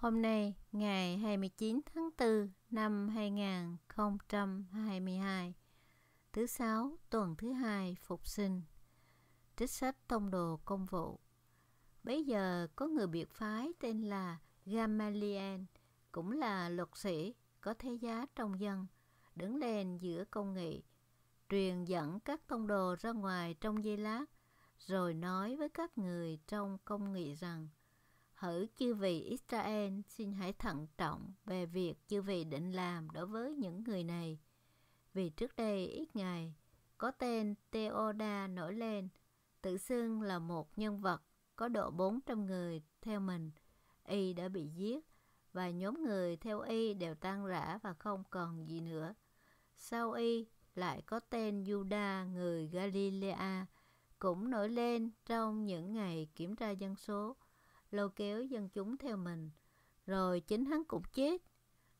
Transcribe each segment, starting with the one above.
Hôm nay, ngày 29 tháng 4 năm 2022, thứ sáu tuần thứ hai phục sinh. Trích sách tông đồ công vụ. Bây giờ có người biệt phái tên là Gamaliel, cũng là luật sĩ, có thế giá trong dân, đứng lên giữa công nghị, truyền dẫn các tông đồ ra ngoài trong giây lát, rồi nói với các người trong công nghị rằng – Hỡi chư vị Israel, xin hãy thận trọng về việc chư vị định làm đối với những người này. Vì trước đây ít ngày, có tên Teoda nổi lên, tự xưng là một nhân vật có độ 400 người theo mình. Y đã bị giết và nhóm người theo Y đều tan rã và không còn gì nữa. Sau Y lại có tên Juda người Galilea cũng nổi lên trong những ngày kiểm tra dân số lôi kéo dân chúng theo mình, rồi chính hắn cũng chết.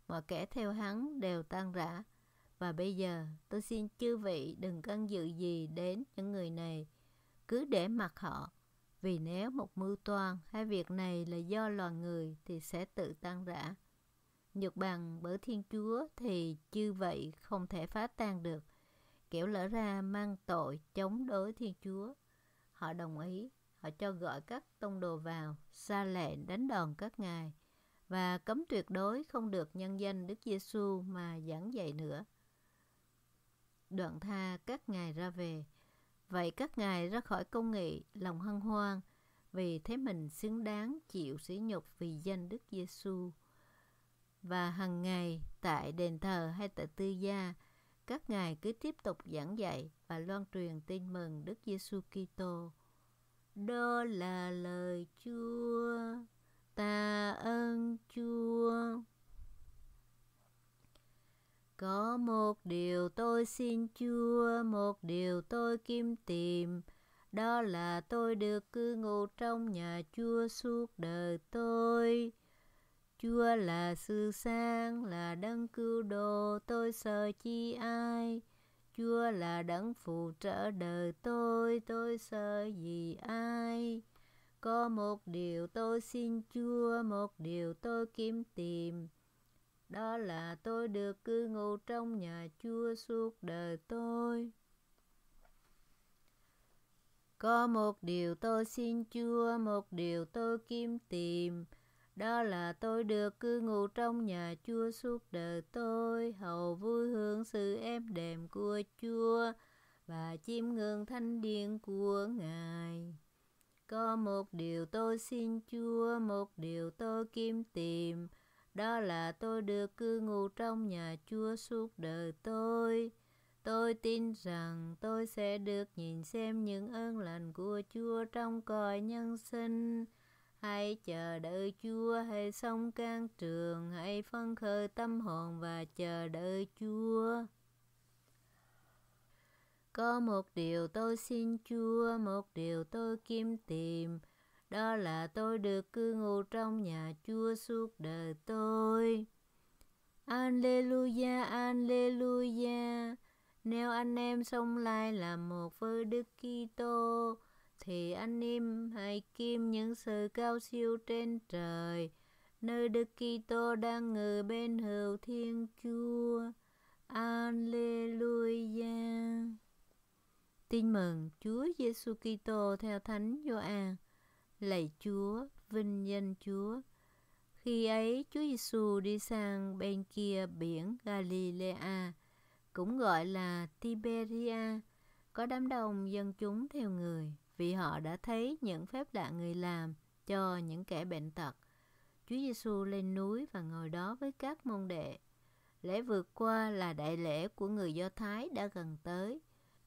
Mọi kẻ theo hắn đều tan rã. Và bây giờ tôi xin chư vị đừng cân dự gì đến những người này, cứ để mặc họ. Vì nếu một mưu toan hay việc này là do loài người thì sẽ tự tan rã. Nhược bằng bởi Thiên Chúa thì chư vậy không thể phá tan được. Kiểu lỡ ra mang tội chống đối Thiên Chúa. Họ đồng ý họ cho gọi các tông đồ vào, xa lệ đánh đòn các ngài và cấm tuyệt đối không được nhân danh Đức Giêsu mà giảng dạy nữa. Đoạn tha các ngài ra về. Vậy các ngài ra khỏi công nghị, lòng hân hoan vì thế mình xứng đáng chịu sỉ nhục vì danh Đức Giêsu. Và hàng ngày tại đền thờ hay tại tư gia, các ngài cứ tiếp tục giảng dạy và loan truyền tin mừng Đức Giêsu Kitô đó là lời Chúa, ta ơn Chúa. Có một điều tôi xin Chúa, một điều tôi kim tìm, đó là tôi được cư ngụ trong nhà Chúa suốt đời tôi. Chúa là sư sang là đấng cứu đồ tôi sợ chi ai? Chúa là đấng phù trợ đời tôi, tôi sợ gì ai? Có một điều tôi xin Chúa, một điều tôi kiếm tìm. Đó là tôi được cư ngụ trong nhà Chúa suốt đời tôi. Có một điều tôi xin Chúa, một điều tôi kiếm tìm đó là tôi được cư ngụ trong nhà chúa suốt đời tôi, hầu vui hưởng sự êm đềm của chúa và chim ngưỡng thánh điện của Ngài. Có một điều tôi xin Chúa, một điều tôi kiếm tìm, đó là tôi được cư ngụ trong nhà Chúa suốt đời tôi. Tôi tin rằng tôi sẽ được nhìn xem những ơn lành của Chúa trong cõi nhân sinh Hãy chờ đợi Chúa, hãy sống can trường, hãy phân khơi tâm hồn và chờ đợi Chúa. Có một điều tôi xin Chúa, một điều tôi kiếm tìm, đó là tôi được cư ngụ trong nhà Chúa suốt đời tôi. Alleluia, Alleluia. Nếu anh em sống lại là một với Đức Kitô, thì anh em hãy kim những sự cao siêu trên trời nơi Đức Kitô đang ngự bên hữu Thiên Chúa. Alleluia. Tin mừng Chúa Giêsu Kitô theo Thánh Gioan. Lạy Chúa, vinh danh Chúa. Khi ấy Chúa Giêsu đi sang bên kia biển Galilea, cũng gọi là Tiberia, có đám đông dân chúng theo người vì họ đã thấy những phép lạ người làm cho những kẻ bệnh tật. Chúa Giêsu lên núi và ngồi đó với các môn đệ. Lễ vượt qua là đại lễ của người Do Thái đã gần tới.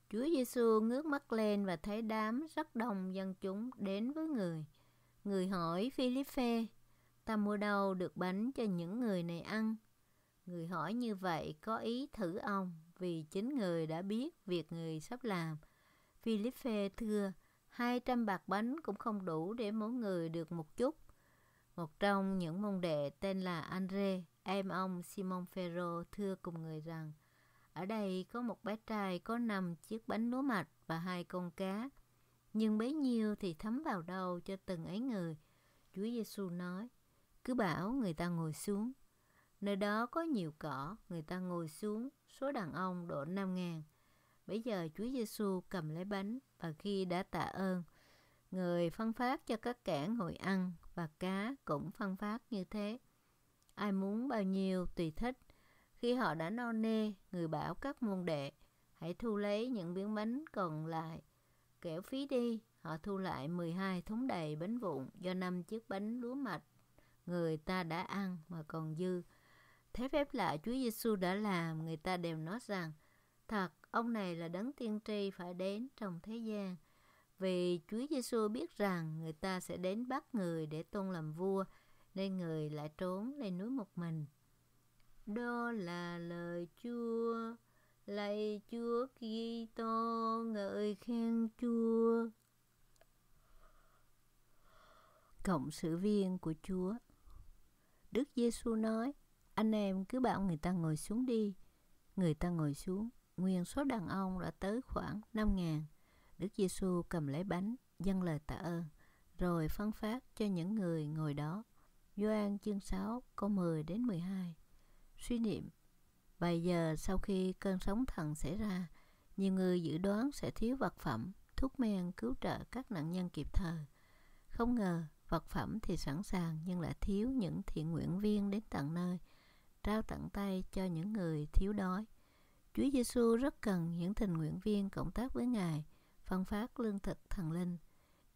Chúa Giêsu ngước mắt lên và thấy đám rất đông dân chúng đến với người. Người hỏi Philippe, ta mua đâu được bánh cho những người này ăn? Người hỏi như vậy có ý thử ông vì chính người đã biết việc người sắp làm. Philippe thưa, 200 bạc bánh cũng không đủ để mỗi người được một chút. Một trong những môn đệ tên là Andre, em ông Simon Ferro thưa cùng người rằng ở đây có một bé trai có 5 chiếc bánh lúa mạch và hai con cá. Nhưng bấy nhiêu thì thấm vào đầu cho từng ấy người. Chúa Giêsu nói, cứ bảo người ta ngồi xuống. Nơi đó có nhiều cỏ, người ta ngồi xuống, số đàn ông độ 5 ngàn, Bây giờ Chúa Giêsu cầm lấy bánh và khi đã tạ ơn, người phân phát cho các kẻ ngồi ăn và cá cũng phân phát như thế. Ai muốn bao nhiêu tùy thích. Khi họ đã no nê, người bảo các môn đệ, hãy thu lấy những miếng bánh còn lại. Kẻo phí đi, họ thu lại 12 thúng đầy bánh vụn do năm chiếc bánh lúa mạch người ta đã ăn mà còn dư. Thế phép lạ Chúa Giêsu đã làm, người ta đều nói rằng, thật Ông này là đấng tiên tri phải đến trong thế gian. Vì Chúa Giêsu biết rằng người ta sẽ đến bắt người để tôn làm vua, nên người lại trốn lên núi một mình. Đó là lời Chúa, lạy Chúa Kitô ngợi khen Chúa. Cộng sự viên của Chúa. Đức Giêsu nói: Anh em cứ bảo người ta ngồi xuống đi. Người ta ngồi xuống nguyên số đàn ông đã tới khoảng 5 ngàn. Đức Giêsu cầm lấy bánh, dâng lời tạ ơn, rồi phân phát cho những người ngồi đó. Gioan chương 6 câu 10 đến 12. Suy niệm Vài giờ sau khi cơn sóng thần xảy ra, nhiều người dự đoán sẽ thiếu vật phẩm, thuốc men cứu trợ các nạn nhân kịp thời. Không ngờ, vật phẩm thì sẵn sàng nhưng lại thiếu những thiện nguyện viên đến tận nơi, trao tận tay cho những người thiếu đói. Chúa Giêsu rất cần những tình nguyện viên cộng tác với Ngài, phân phát lương thực thần linh.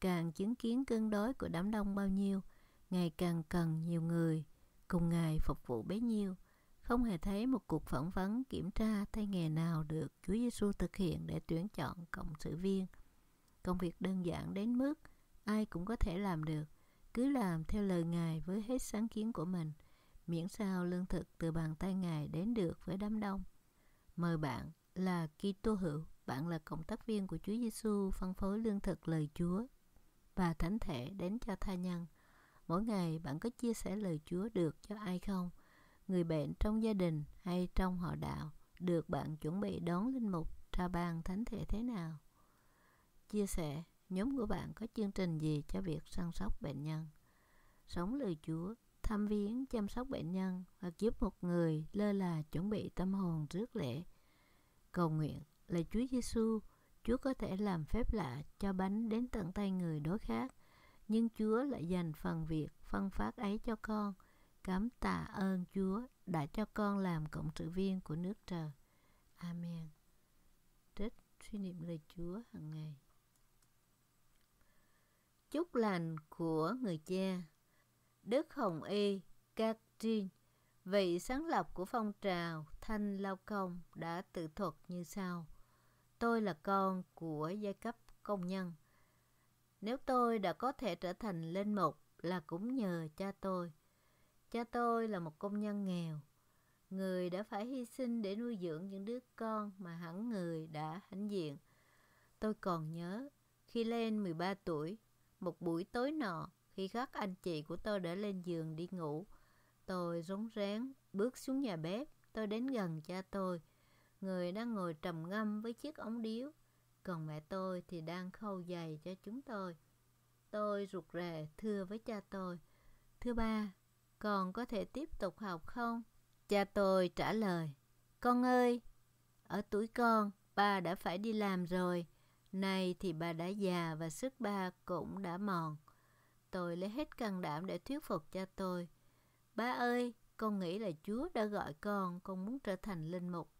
Càng chứng kiến cơn đói của đám đông bao nhiêu, Ngài càng cần nhiều người cùng Ngài phục vụ bấy nhiêu. Không hề thấy một cuộc phỏng vấn kiểm tra thay nghề nào được Chúa Giêsu thực hiện để tuyển chọn cộng sự viên. Công việc đơn giản đến mức ai cũng có thể làm được, cứ làm theo lời Ngài với hết sáng kiến của mình, miễn sao lương thực từ bàn tay Ngài đến được với đám đông. Mời bạn là Kitô hữu, bạn là cộng tác viên của Chúa Giêsu phân phối lương thực lời Chúa và thánh thể đến cho tha nhân. Mỗi ngày bạn có chia sẻ lời Chúa được cho ai không? Người bệnh trong gia đình hay trong họ đạo được bạn chuẩn bị đón linh mục ra bàn thánh thể thế nào? Chia sẻ nhóm của bạn có chương trình gì cho việc săn sóc bệnh nhân? Sống lời Chúa thăm viếng chăm sóc bệnh nhân hoặc giúp một người lơ là chuẩn bị tâm hồn rước lễ. Cầu nguyện là Chúa Giêsu, Chúa có thể làm phép lạ cho bánh đến tận tay người đối khác, nhưng Chúa lại dành phần việc phân phát ấy cho con. Cảm tạ ơn Chúa đã cho con làm cộng sự viên của nước trời. Amen. Trích suy niệm lời Chúa hàng ngày. Chúc lành của người cha Đức Hồng Y, Catrin, vị sáng lập của phong trào Thanh Lao Công đã tự thuật như sau. Tôi là con của giai cấp công nhân. Nếu tôi đã có thể trở thành lên mục là cũng nhờ cha tôi. Cha tôi là một công nhân nghèo, người đã phải hy sinh để nuôi dưỡng những đứa con mà hẳn người đã hãnh diện. Tôi còn nhớ, khi lên 13 tuổi, một buổi tối nọ, khi các anh chị của tôi đã lên giường đi ngủ. Tôi rống rén bước xuống nhà bếp, tôi đến gần cha tôi. Người đang ngồi trầm ngâm với chiếc ống điếu, còn mẹ tôi thì đang khâu giày cho chúng tôi. Tôi rụt rè thưa với cha tôi, Thưa ba, con có thể tiếp tục học không? Cha tôi trả lời, Con ơi, ở tuổi con, ba đã phải đi làm rồi. Nay thì bà đã già và sức ba cũng đã mòn. Tôi lấy hết can đảm để thuyết phục cha tôi. Ba ơi, con nghĩ là Chúa đã gọi con, con muốn trở thành linh mục.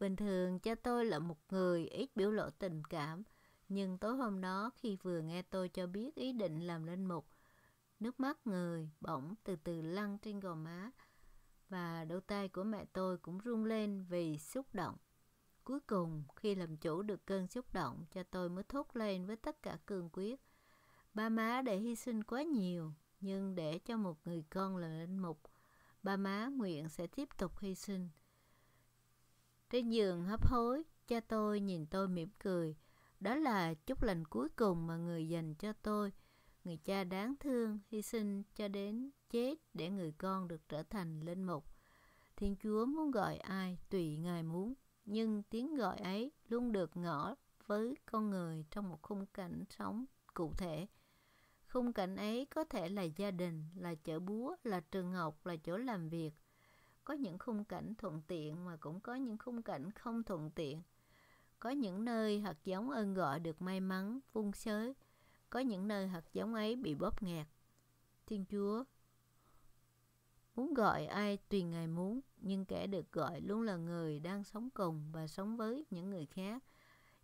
Bình thường cha tôi là một người ít biểu lộ tình cảm, nhưng tối hôm đó khi vừa nghe tôi cho biết ý định làm linh mục, nước mắt người bỗng từ từ lăn trên gò má và đôi tay của mẹ tôi cũng run lên vì xúc động. Cuối cùng, khi làm chủ được cơn xúc động, cha tôi mới thốt lên với tất cả cương quyết. Ba má để hy sinh quá nhiều, nhưng để cho một người con là linh mục, ba má nguyện sẽ tiếp tục hy sinh. Trên giường hấp hối, cha tôi nhìn tôi mỉm cười. Đó là chút lành cuối cùng mà người dành cho tôi. Người cha đáng thương, hy sinh cho đến chết để người con được trở thành linh mục. Thiên Chúa muốn gọi ai tùy Ngài muốn, nhưng tiếng gọi ấy luôn được ngỏ với con người trong một khung cảnh sống cụ thể. Khung cảnh ấy có thể là gia đình, là chợ búa, là trường học, là chỗ làm việc. Có những khung cảnh thuận tiện mà cũng có những khung cảnh không thuận tiện. Có những nơi hạt giống ơn gọi được may mắn, vun sới. Có những nơi hạt giống ấy bị bóp nghẹt. Thiên Chúa Muốn gọi ai tùy Ngài muốn, nhưng kẻ được gọi luôn là người đang sống cùng và sống với những người khác.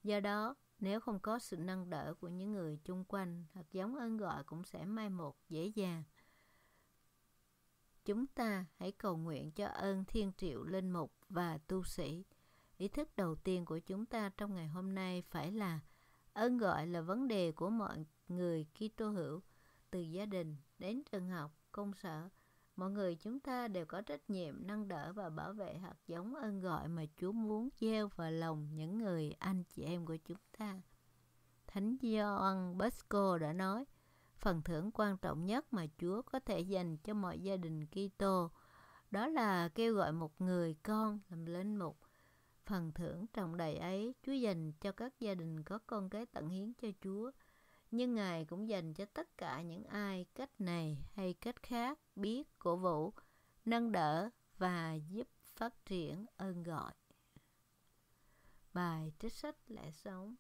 Do đó, nếu không có sự nâng đỡ của những người chung quanh, hạt giống ơn gọi cũng sẽ mai một dễ dàng. Chúng ta hãy cầu nguyện cho ơn thiên triệu linh mục và tu sĩ. Ý thức đầu tiên của chúng ta trong ngày hôm nay phải là ơn gọi là vấn đề của mọi người Kitô hữu, từ gia đình đến trường học, công sở, mọi người chúng ta đều có trách nhiệm nâng đỡ và bảo vệ hạt giống ơn gọi mà Chúa muốn gieo vào lòng những người anh chị em của chúng ta. Thánh Gioan Bosco đã nói, phần thưởng quan trọng nhất mà Chúa có thể dành cho mọi gia đình Kitô đó là kêu gọi một người con làm lên mục. Phần thưởng trọng đầy ấy Chúa dành cho các gia đình có con cái tận hiến cho Chúa – nhưng Ngài cũng dành cho tất cả những ai cách này hay cách khác biết cổ vũ, nâng đỡ và giúp phát triển ơn gọi. Bài trích sách lẽ sống